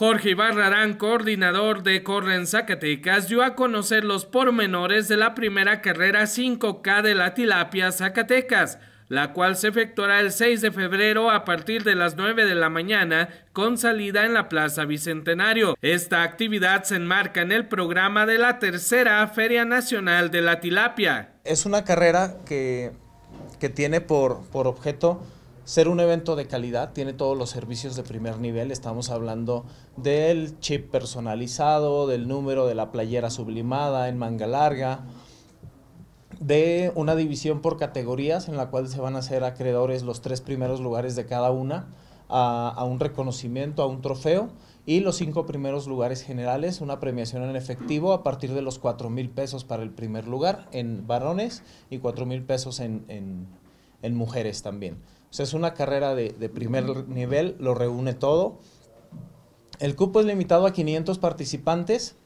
Jorge Ibarrarán, coordinador de Corren Zacatecas, dio a conocer los pormenores de la primera carrera 5K de la tilapia Zacatecas, la cual se efectuará el 6 de febrero a partir de las 9 de la mañana con salida en la Plaza Bicentenario. Esta actividad se enmarca en el programa de la tercera Feria Nacional de la Tilapia. Es una carrera que, que tiene por, por objeto ser un evento de calidad, tiene todos los servicios de primer nivel, estamos hablando del chip personalizado, del número de la playera sublimada en manga larga, de una división por categorías en la cual se van a hacer acreedores los tres primeros lugares de cada una a, un reconocimiento, a un trofeo y los cinco primeros lugares generales, una premiación en efectivo a partir de los cuatro mil pesos para el primer lugar en varones y cuatro mil pesos en en mujeres también. O sea, es una carrera de, primer nivel, lo reúne todo. El cupo es limitado a 500 participantes.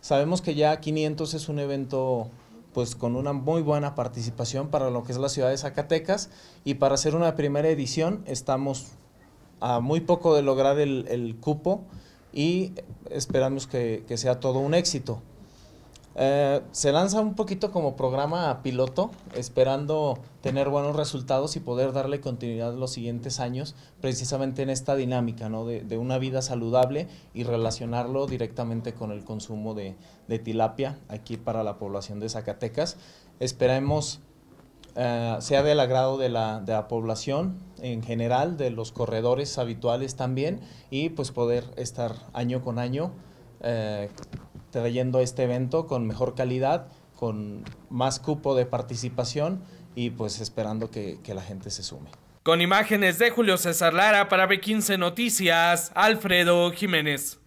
Sabemos que ya 500 es un evento pues con una muy buena participación para lo que es la ciudad de Zacatecas y para hacer una primera edición estamos a muy poco de lograr el, cupo y esperamos que sea todo un éxito. Eh, se lanza un poquito como programa piloto, esperando tener buenos resultados y poder darle continuidad los siguientes años, precisamente en esta dinámica de, una vida saludable y relacionarlo directamente con el consumo de, tilapia aquí para la población de Zacatecas. Esperemos eh, sea del agrado de la, población en general, de los corredores habituales también, y pues poder estar año con año. Eh, trayendo este evento con mejor calidad, con más cupo de participación y pues esperando que, la gente se sume. Con imágenes de Julio César Lara para B15 Noticias, Alfredo Jiménez.